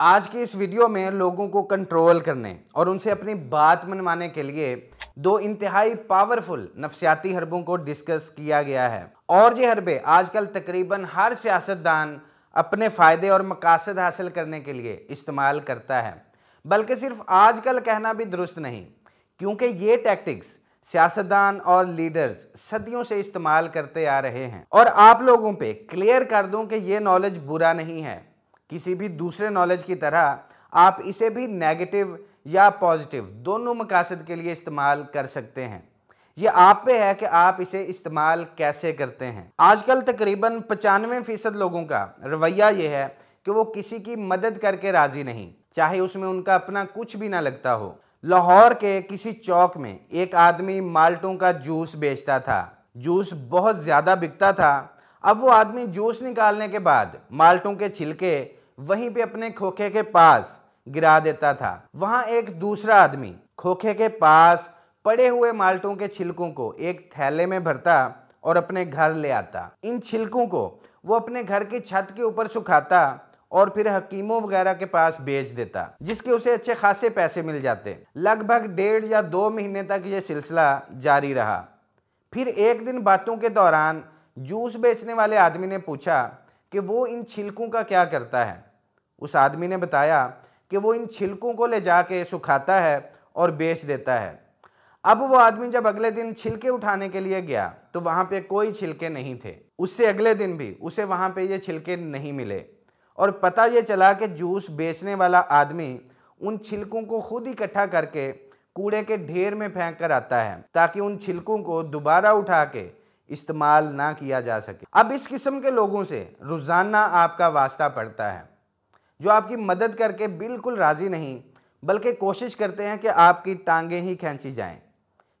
आज की इस वीडियो में लोगों को कंट्रोल करने और उनसे अपनी बात मनवाने के लिए दो इंतहाई पावरफुल नफसियाती हरबों को डिस्कस किया गया है और ये हरबे आजकल तकरीबन हर सियासतदान अपने फ़ायदे और मकासद हासिल करने के लिए इस्तेमाल करता है बल्कि सिर्फ आजकल कहना भी दुरुस्त नहीं क्योंकि ये टैक्टिक्स सियासतदान और लीडर्स सदियों से इस्तेमाल करते आ रहे हैं और आप लोगों पे क्लियर कर दूं कि ये नॉलेज बुरा नहीं है किसी भी दूसरे नॉलेज की तरह आप इसे भी नेगेटिव या पॉजिटिव दोनों मकासद के लिए इस्तेमाल कर सकते हैं ये आप पे है कि आप इसे इस्तेमाल कैसे करते हैं आजकल तकरीबन पचानवे फ़ीसद लोगों का रवैया ये है कि वो किसी की मदद करके राज़ी नहीं चाहे उसमें उनका अपना कुछ भी ना लगता हो लाहौर के किसी चौक में एक आदमी माल्टों का जूस बेचता था जूस बहुत ज़्यादा बिकता था अब वो आदमी जूस निकालने के बाद माल्टों के छिलके वहीं पे अपने खोखे के पास गिरा देता था वहां एक दूसरा आदमी खोखे के पास पड़े हुए माल्टों के छिलकों को एक थैले में भरता और अपने घर ले आता इन छिलकों को वो अपने घर की छत के ऊपर सुखाता और फिर हकीमों वगैरह के पास बेच देता जिसके उसे अच्छे खासे पैसे मिल जाते लगभग डेढ़ या दो महीने तक ये सिलसिला जारी रहा फिर एक दिन बातों के दौरान जूस बेचने वाले आदमी ने पूछा कि वो इन छिलकों का क्या करता है उस आदमी ने बताया कि वो इन छिलकों को ले जाके सुखाता है और बेच देता है अब वो आदमी जब अगले दिन छिलके उठाने के लिए गया तो वहाँ पे कोई छिलके नहीं थे उससे अगले दिन भी उसे वहाँ पे ये छिलके नहीं मिले और पता ये चला कि जूस बेचने वाला आदमी उन छिलकों को खुद इकट्ठा करके कूड़े के ढेर में फेंक कर आता है ताकि उन छिलकों को दोबारा उठा के इस्तेमाल ना किया जा सके अब इस किस्म के लोगों से रोज़ाना आपका वास्ता पड़ता है जो आपकी मदद करके बिल्कुल राज़ी नहीं बल्कि कोशिश करते हैं कि आपकी टांगें ही खींची जाएं।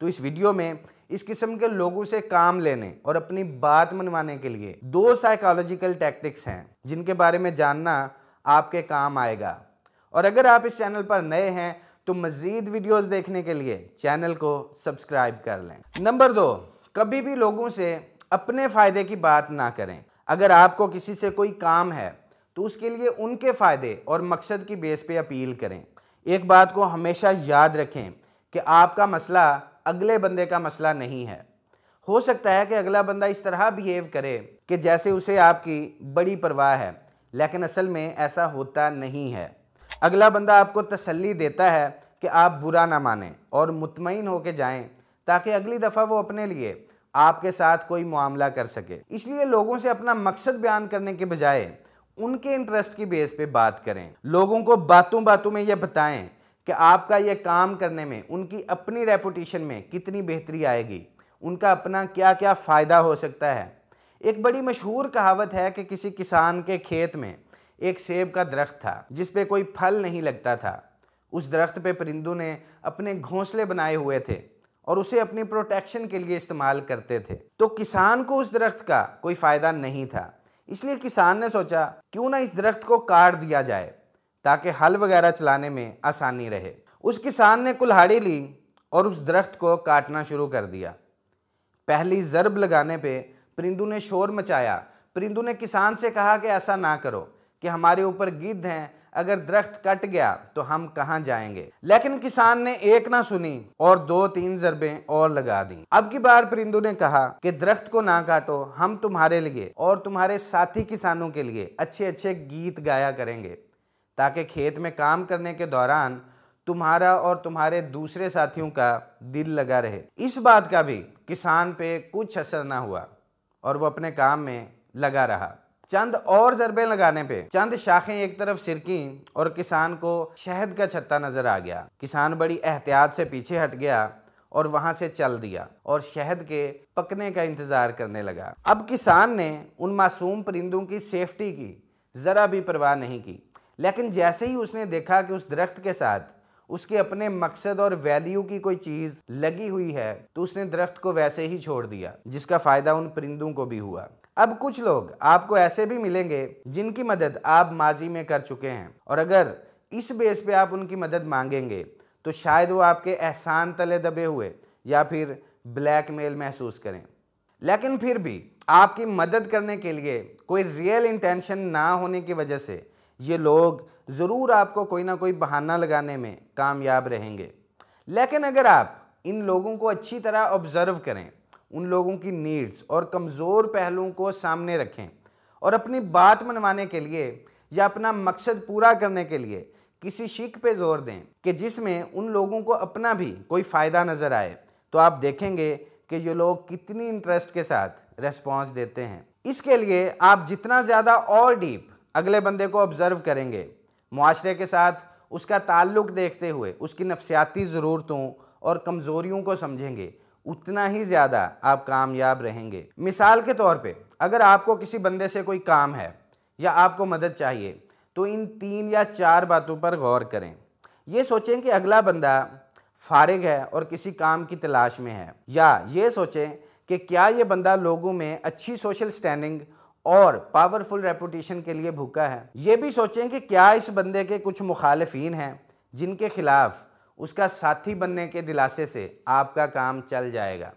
तो इस वीडियो में इस किस्म के लोगों से काम लेने और अपनी बात मनवाने के लिए दो साइकोलॉजिकल टैक्टिक्स हैं जिनके बारे में जानना आपके काम आएगा और अगर आप इस चैनल पर नए हैं तो मज़ीद वीडियोस देखने के लिए चैनल को सब्सक्राइब कर लें नंबर दो कभी भी लोगों से अपने फ़ायदे की बात ना करें अगर आपको किसी से कोई काम है तो उसके लिए उनके फ़ायदे और मकसद की बेस पे अपील करें एक बात को हमेशा याद रखें कि आपका मसला अगले बंदे का मसला नहीं है हो सकता है कि अगला बंदा इस तरह बिहेव करे कि जैसे उसे आपकी बड़ी परवाह है लेकिन असल में ऐसा होता नहीं है अगला बंदा आपको तसल्ली देता है कि आप बुरा ना माने और मुतमिन होकर जाएँ ताकि अगली दफ़ा वो अपने लिए आपके साथ कोई मामला कर सके इसलिए लोगों से अपना मकसद बयान करने के बजाय उनके इंटरेस्ट की बेस पे बात करें लोगों को बातों बातों में यह बताएं कि आपका यह काम करने में उनकी अपनी रेपुटेशन में कितनी बेहतरी आएगी उनका अपना क्या क्या फ़ायदा हो सकता है एक बड़ी मशहूर कहावत है कि किसी किसान के खेत में एक सेब का दरख्त था जिस पे कोई फल नहीं लगता था उस दरख्त पे परिंदों ने अपने घोंसले बनाए हुए थे और उसे अपनी प्रोटेक्शन के लिए इस्तेमाल करते थे तो किसान को उस दरख्त का कोई फ़ायदा नहीं था इसलिए किसान ने सोचा क्यों ना इस दरख्त को काट दिया जाए ताकि हल वगैरह चलाने में आसानी रहे उस किसान ने कुल्हाड़ी ली और उस दरख्त को काटना शुरू कर दिया पहली ज़रब लगाने पे परिंदू ने शोर मचाया परिंदू ने किसान से कहा कि ऐसा ना करो कि हमारे ऊपर गिद्ध हैं अगर दरख्त कट गया तो हम कहाँ जाएंगे लेकिन किसान ने एक ना सुनी और दो तीन जरबे और लगा दी अब की बार परिंदू ने कहा कि दरख्त को ना काटो हम तुम्हारे लिए और तुम्हारे साथी किसानों के लिए अच्छे अच्छे गीत गाया करेंगे ताकि खेत में काम करने के दौरान तुम्हारा और तुम्हारे दूसरे साथियों का दिल लगा रहे इस बात का भी किसान पे कुछ असर ना हुआ और वो अपने काम में लगा रहा चंद और जरबे लगाने पे चंद शाखें एक तरफ सिरकी और किसान को शहद का छत्ता नजर आ गया किसान बड़ी एहतियात से पीछे हट गया और वहाँ से चल दिया और शहद के पकने का इंतज़ार करने लगा अब किसान ने उन मासूम परिंदों की सेफ्टी की ज़रा भी परवाह नहीं की लेकिन जैसे ही उसने देखा कि उस दरख्त के साथ उसके अपने मकसद और वैल्यू की कोई चीज़ लगी हुई है तो उसने दरख्त को वैसे ही छोड़ दिया जिसका फ़ायदा उन परिंदों को भी हुआ अब कुछ लोग आपको ऐसे भी मिलेंगे जिनकी मदद आप माजी में कर चुके हैं और अगर इस बेस पे आप उनकी मदद मांगेंगे तो शायद वो आपके एहसान तले दबे हुए या फिर ब्लैक मेल महसूस करें लेकिन फिर भी आपकी मदद करने के लिए कोई रियल इंटेंशन ना होने की वजह से ये लोग ज़रूर आपको कोई ना कोई बहाना लगाने में कामयाब रहेंगे लेकिन अगर आप इन लोगों को अच्छी तरह ऑब्ज़र्व करें उन लोगों की नीड्स और कमज़ोर पहलुओं को सामने रखें और अपनी बात मनवाने के लिए या अपना मकसद पूरा करने के लिए किसी शिक पे जोर दें कि जिसमें उन लोगों को अपना भी कोई फ़ायदा नज़र आए तो आप देखेंगे कि ये लोग कितनी इंटरेस्ट के साथ रेस्पॉन्स देते हैं इसके लिए आप जितना ज़्यादा और डीप अगले बंदे को ऑब्ज़र्व करेंगे माशरे के साथ उसका ताल्लुक देखते हुए उसकी नफसियाती ज़रूरतों और कमज़ोरियों को समझेंगे उतना ही ज़्यादा आप कामयाब रहेंगे मिसाल के तौर पे अगर आपको किसी बंदे से कोई काम है या आपको मदद चाहिए तो इन तीन या चार बातों पर गौर करें ये सोचें कि अगला बंदा फारिग है और किसी काम की तलाश में है या ये सोचें कि क्या ये बंदा लोगों में अच्छी सोशल स्टैंडिंग और पावरफुल रेपुटेशन के लिए भूखा है ये भी सोचें कि क्या इस बंदे के कुछ मुखालफन हैं जिनके खिलाफ उसका साथी बनने के दिलासे से आपका काम चल जाएगा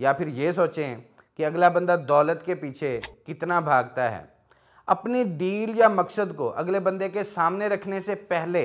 या फिर ये सोचें कि अगला बंदा दौलत के पीछे कितना भागता है अपनी डील या मकसद को अगले बंदे के सामने रखने से पहले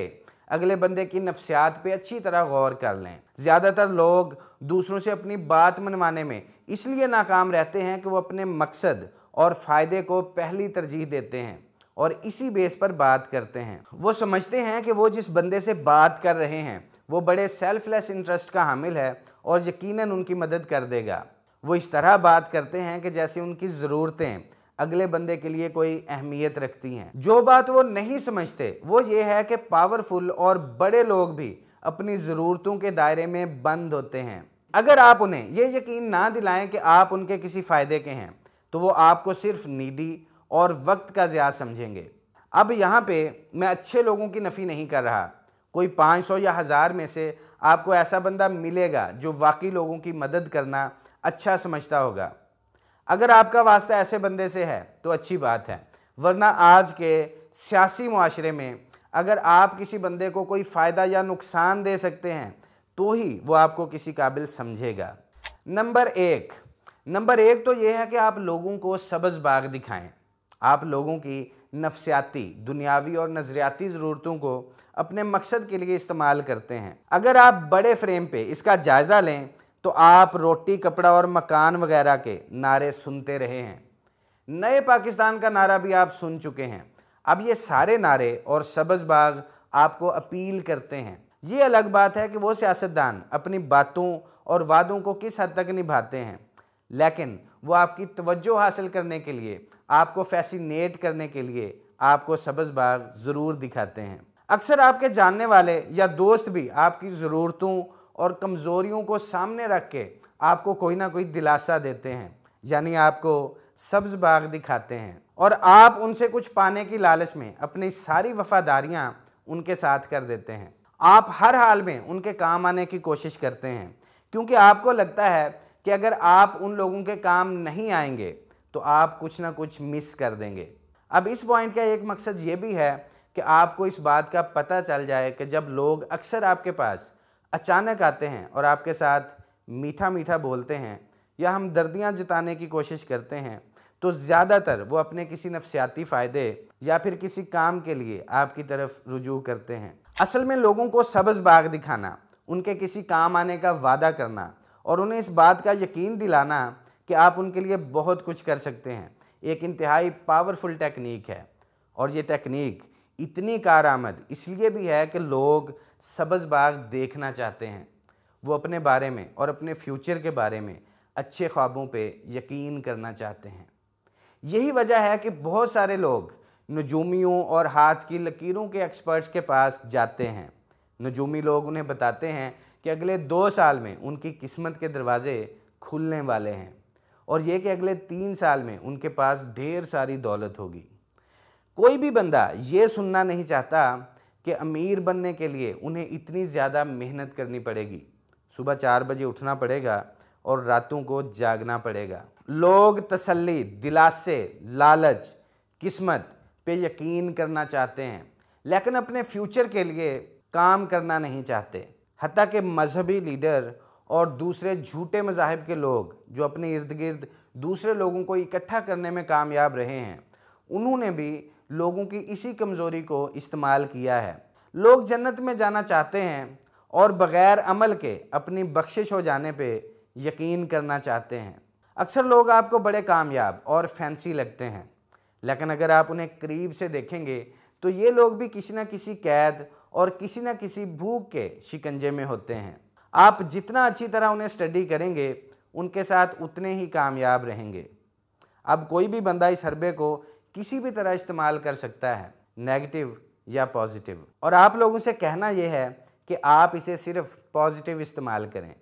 अगले बंदे की नफ्सियात पे अच्छी तरह गौर कर लें ज़्यादातर लोग दूसरों से अपनी बात मनवाने में इसलिए नाकाम रहते हैं कि वो अपने मकसद और फ़ायदे को पहली तरजीह देते हैं और इसी बेस पर बात करते हैं वो समझते हैं कि वो जिस बंदे से बात कर रहे हैं वो बड़े सेल्फलेस इंटरेस्ट का हामिल है और यकीनन उनकी मदद कर देगा वो इस तरह बात करते हैं कि जैसे उनकी ज़रूरतें अगले बंदे के लिए कोई अहमियत रखती हैं जो बात वो नहीं समझते वो ये है कि पावरफुल और बड़े लोग भी अपनी ज़रूरतों के दायरे में बंद होते हैं अगर आप उन्हें ये यकीन ना दिलाएं कि आप उनके किसी फ़ायदे के हैं तो वो आपको सिर्फ नीडी और वक्त का ज़्यादा समझेंगे अब यहाँ पे मैं अच्छे लोगों की नफ़ी नहीं कर रहा कोई 500 या हज़ार में से आपको ऐसा बंदा मिलेगा जो वाकई लोगों की मदद करना अच्छा समझता होगा अगर आपका वास्ता ऐसे बंदे से है तो अच्छी बात है वरना आज के सियासी माशरे में अगर आप किसी बंदे को कोई फ़ायदा या नुकसान दे सकते हैं तो ही वो आपको किसी काबिल समझेगा नंबर एक नंबर एक तो ये है कि आप लोगों को सब्ज़ बाग दिखाएं आप लोगों की नफसियाती दुनियावी और नज़रियाती ज़रूरतों को अपने मकसद के लिए इस्तेमाल करते हैं अगर आप बड़े फ्रेम पे इसका जायज़ा लें तो आप रोटी कपड़ा और मकान वगैरह के नारे सुनते रहे हैं नए पाकिस्तान का नारा भी आप सुन चुके हैं अब ये सारे नारे और सब्ज़ बाग आपको अपील करते हैं ये अलग बात है कि वो सियासतदान अपनी बातों और वादों को किस हद तक निभाते हैं लेकिन वो आपकी तवज्जो हासिल करने के लिए आपको फैसिनेट करने के लिए आपको सब्ज़ बाग ज़रूर दिखाते हैं अक्सर आपके जानने वाले या दोस्त भी आपकी ज़रूरतों और कमज़ोरियों को सामने रख के आपको कोई ना कोई दिलासा देते हैं यानी आपको सब्ज़ बाग दिखाते हैं और आप उनसे कुछ पाने की लालच में अपनी सारी वफादारियाँ उनके साथ कर देते हैं आप हर हाल में उनके काम आने की कोशिश करते हैं क्योंकि आपको लगता है कि अगर आप उन लोगों के काम नहीं आएंगे तो आप कुछ ना कुछ मिस कर देंगे अब इस पॉइंट का एक मकसद ये भी है कि आपको इस बात का पता चल जाए कि जब लोग अक्सर आपके पास अचानक आते हैं और आपके साथ मीठा मीठा बोलते हैं या हम दर्दियाँ जिताने की कोशिश करते हैं तो ज़्यादातर वो अपने किसी नफसियाती फ़ायदे या फिर किसी काम के लिए आपकी तरफ रुजू करते हैं असल में लोगों को सब्ज़ बाग दिखाना उनके किसी काम आने का वादा करना और उन्हें इस बात का यकीन दिलाना कि आप उनके लिए बहुत कुछ कर सकते हैं एक इंतहाई पावरफुल टेक्निक है और ये टेक्निक इतनी आमद इसलिए भी है कि लोग सब्ज़ बाग देखना चाहते हैं वो अपने बारे में और अपने फ्यूचर के बारे में अच्छे ख्वाबों पे यकीन करना चाहते हैं यही वजह है कि बहुत सारे लोग नजूमियों और हाथ की लकीरों के एक्सपर्ट्स के पास जाते हैं नजूमी लोग उन्हें बताते हैं कि अगले दो साल में उनकी किस्मत के दरवाज़े खुलने वाले हैं और ये कि अगले तीन साल में उनके पास ढेर सारी दौलत होगी कोई भी बंदा ये सुनना नहीं चाहता कि अमीर बनने के लिए उन्हें इतनी ज़्यादा मेहनत करनी पड़ेगी सुबह चार बजे उठना पड़ेगा और रातों को जागना पड़ेगा लोग तसल्ली दिलासे लालच किस्मत पे यकीन करना चाहते हैं लेकिन अपने फ्यूचर के लिए काम करना नहीं चाहते हती के मजहबी लीडर और दूसरे झूठे मजाहब के लोग जो अपने इर्द गिर्द दूसरे लोगों को इकट्ठा करने में कामयाब रहे हैं उन्होंने भी लोगों की इसी कमज़ोरी को इस्तेमाल किया है लोग जन्नत में जाना चाहते हैं और बग़ैर अमल के अपनी बख्शिश हो जाने पर यकीन करना चाहते हैं अक्सर लोग आपको बड़े कामयाब और फैंसी लगते हैं लेकिन अगर आप उन्हें करीब से देखेंगे तो ये लोग भी किसी ना किसी कैद और किसी ना किसी भूख के शिकंजे में होते हैं आप जितना अच्छी तरह उन्हें स्टडी करेंगे उनके साथ उतने ही कामयाब रहेंगे अब कोई भी बंदा इस हरबे को किसी भी तरह इस्तेमाल कर सकता है नेगेटिव या पॉजिटिव और आप लोगों से कहना यह है कि आप इसे सिर्फ पॉजिटिव इस्तेमाल करें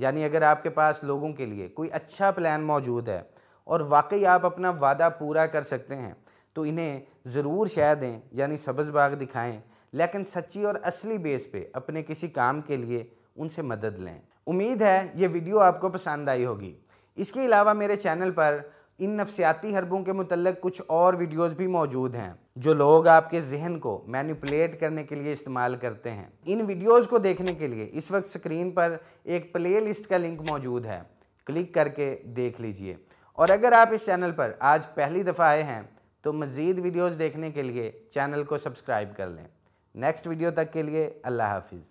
यानी अगर आपके पास लोगों के लिए कोई अच्छा प्लान मौजूद है और वाकई आप अपना वादा पूरा कर सकते हैं तो इन्हें ज़रूर शह दें यानी सब्ज़ बाग दिखाएं लेकिन सच्ची और असली बेस पे अपने किसी काम के लिए उनसे मदद लें उम्मीद है ये वीडियो आपको पसंद आई होगी इसके अलावा मेरे चैनल पर इन नफसियाती हरबों के मतलब कुछ और वीडियोस भी मौजूद हैं जो लोग आपके जहन को मैनिपुलेट करने के लिए इस्तेमाल करते हैं इन वीडियोस को देखने के लिए इस वक्त स्क्रीन पर एक प्ले लिस्ट का लिंक मौजूद है क्लिक करके देख लीजिए और अगर आप इस चैनल पर आज पहली दफ़ा आए हैं तो मज़ीद वीडियोज़ देखने के लिए चैनल को सब्सक्राइब कर लें नेक्स्ट वीडियो तक के लिए अल्लाह हाफिज़